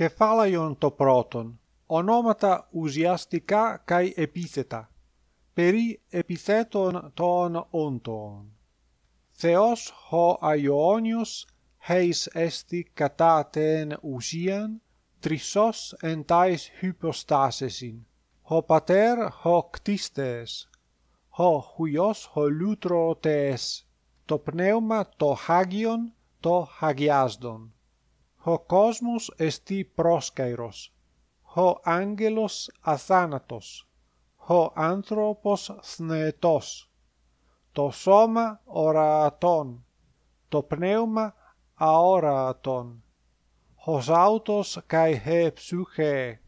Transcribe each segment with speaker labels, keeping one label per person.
Speaker 1: Κεφάλαιον το πρώτον, ονόματα ουσιαστικά καί επίθετα, περί επιθέτων των όντων. Θεός ο Αιώνιος χείς εστι κατά τεν ουσίαν, τρισός εν τάις υποστάσεσιν Ο πατέρ ο κτίστες, ο χουιός ο λούτρο το πνεύμα το χάγιον το χαγιάσδον. Ο κόσμος εστί πρόσκαιρος, ο άγγελος αθάνατος, ο άνθρωπος θνετός, το σώμα ορατών, το πνεύμα αόρατον, ο ζάουτος καί χε ψυχέ,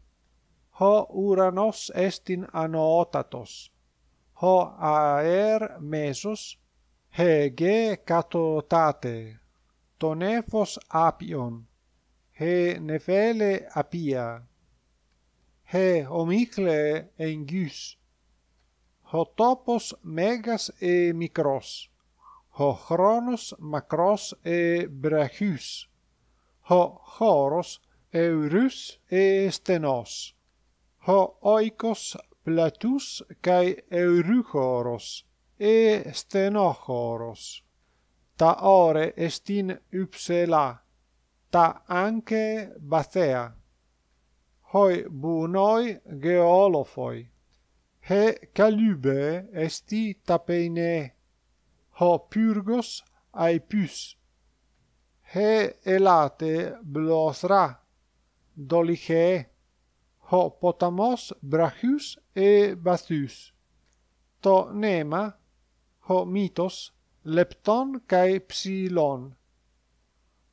Speaker 1: ο ουρανός εστιν ανοότατος, ο αέρ μέσος, γε κατωτάτε, τον έφος άπιον, he nefele apia he omicle en gys ho topos megas e micros ho chronos macros e brachus ho choros eurus e stenos ho oikos platus kai eurychoros e stenochoros ta ore estin ypsela ta anche Batea hoi bunoi geolofoi he kalubet esti tapeine ho pyrgos ai pus he elate blosra dolige ho potamos brachus e basys to nema ho mitos lepton kai psi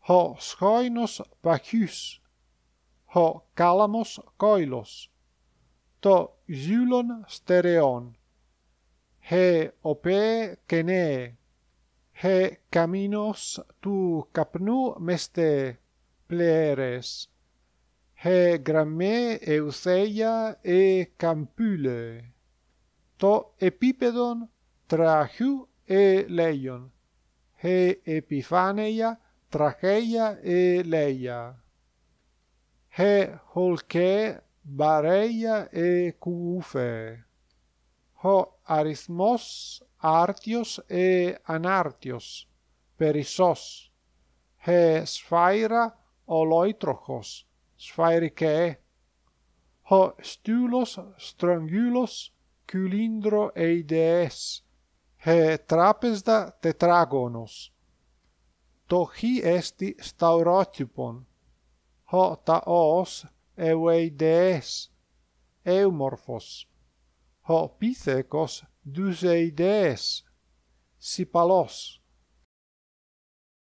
Speaker 1: ο σχόινος παχύς, ο κάλαμος κόηλος, το ζύλον στερεόν, ἡ οπέ κενέ, ἡ καμίνος του καπνού μεστέ πλέρες, ἡ γραμμέ εουθέια ε καμπύλε, το επίπεδον τραχού ε λέγον, ε επιφάνεια τραχέια ε λέια. Χε χολκέ βαρέια ε κουφέ. Ο αρισμός άρτιος ε ανάρτιος, περισσός. Χε σφαίρα ολόιτροχος, σφαίρικέ. Ο στύλος στρογγύλος κυλίνδρο ειδέες. Χε τράπεζα τετράγωνος. to hi esti staurotipon ho ta os e eumorphos ho pithecos dusei sipalos